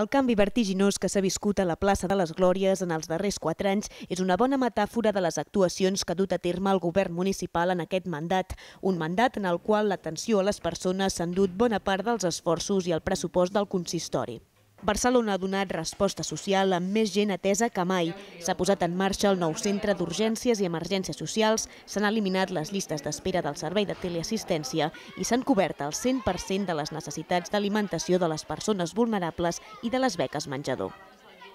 El canvi vertiginós que s'ha viscut a la plaça de les Glòries en els darrers quatre anys és una bona metàfora de les actuacions que ha dut a terme el govern municipal en aquest mandat, un mandat en el qual l'atenció a les persones s'ha endut bona part dels esforços i el pressupost del consistori. Barcelona ha donat resposta social amb més gent atesa que mai. S'ha posat en marxa el nou centre d'urgències i emergències socials, s'han eliminat les llistes d'espera del servei de teleassistència i s'han cobert el 100% de les necessitats d'alimentació de les persones vulnerables i de les beques menjador.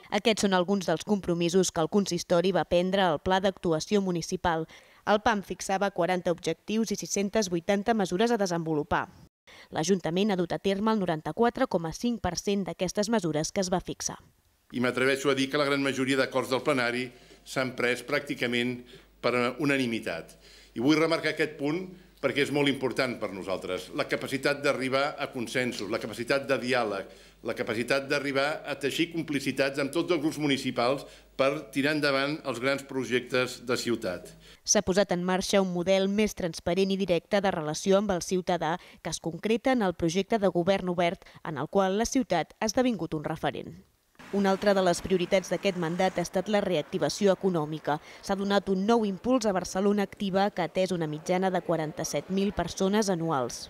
Aquests són alguns dels compromisos que el consistori va prendre al Pla d'Actuació Municipal. El PAM fixava 40 objectius i 680 mesures a desenvolupar. L'Ajuntament ha dut a terme el 94,5% d'aquestes mesures que es va fixar. I m'atreveixo a dir que la gran majoria d'acords del plenari s'han pres pràcticament per unanimitat. I vull remarcar aquest punt perquè és molt important per nosaltres. La capacitat d'arribar a consensos, la capacitat de diàleg, la capacitat d'arribar a teixir complicitats amb tots els grups municipals per tirar endavant els grans projectes de ciutat. S'ha posat en marxa un model més transparent i directe de relació amb el ciutadà que es concreta en el projecte de govern obert en el qual la ciutat ha esdevingut un referent. Una altra de les prioritats d'aquest mandat ha estat la reactivació econòmica. S'ha donat un nou impuls a Barcelona Activa, que ha atès una mitjana de 47.000 persones anuals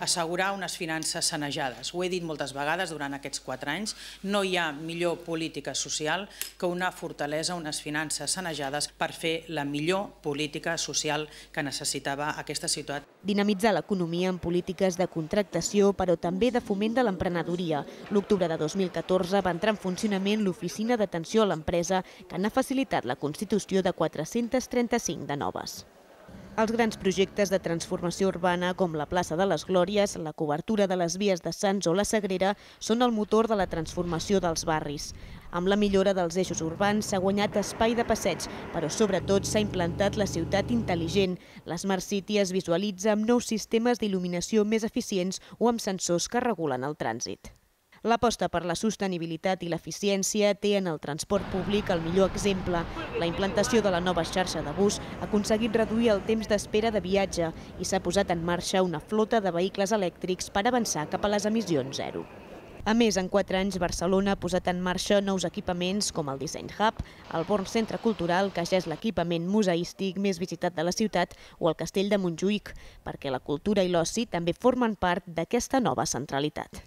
assegurar unes finances sanejades. Ho he dit moltes vegades durant aquests quatre anys, no hi ha millor política social que una fortalesa, unes finances sanejades per fer la millor política social que necessitava aquesta ciutat. Dinamitzar l'economia amb polítiques de contractació, però també de foment de l'emprenedoria. L'octubre de 2014 va entrar en funcionament l'oficina d'atenció a l'empresa que n'ha facilitat la constitució de 435 de noves. Els grans projectes de transformació urbana com la plaça de les Glòries, la cobertura de les vies de Sants o la Sagrera són el motor de la transformació dels barris. Amb la millora dels eixos urbans s'ha guanyat espai de passeig, però sobretot s'ha implantat la ciutat intel·ligent. La Smart City es visualitza amb nous sistemes d'il·luminació més eficients o amb sensors que regulen el trànsit. L'aposta per la sostenibilitat i l'eficiència té en el transport públic el millor exemple. La implantació de la nova xarxa de bus ha aconseguit reduir el temps d'espera de viatge i s'ha posat en marxa una flota de vehicles elèctrics per avançar cap a les emissions zero. A més, en quatre anys, Barcelona ha posat en marxa nous equipaments com el Design Hub, el Born Centre Cultural, que ja és l'equipament museístic més visitat de la ciutat, o el Castell de Montjuïc, perquè la cultura i l'oci també formen part d'aquesta nova centralitat.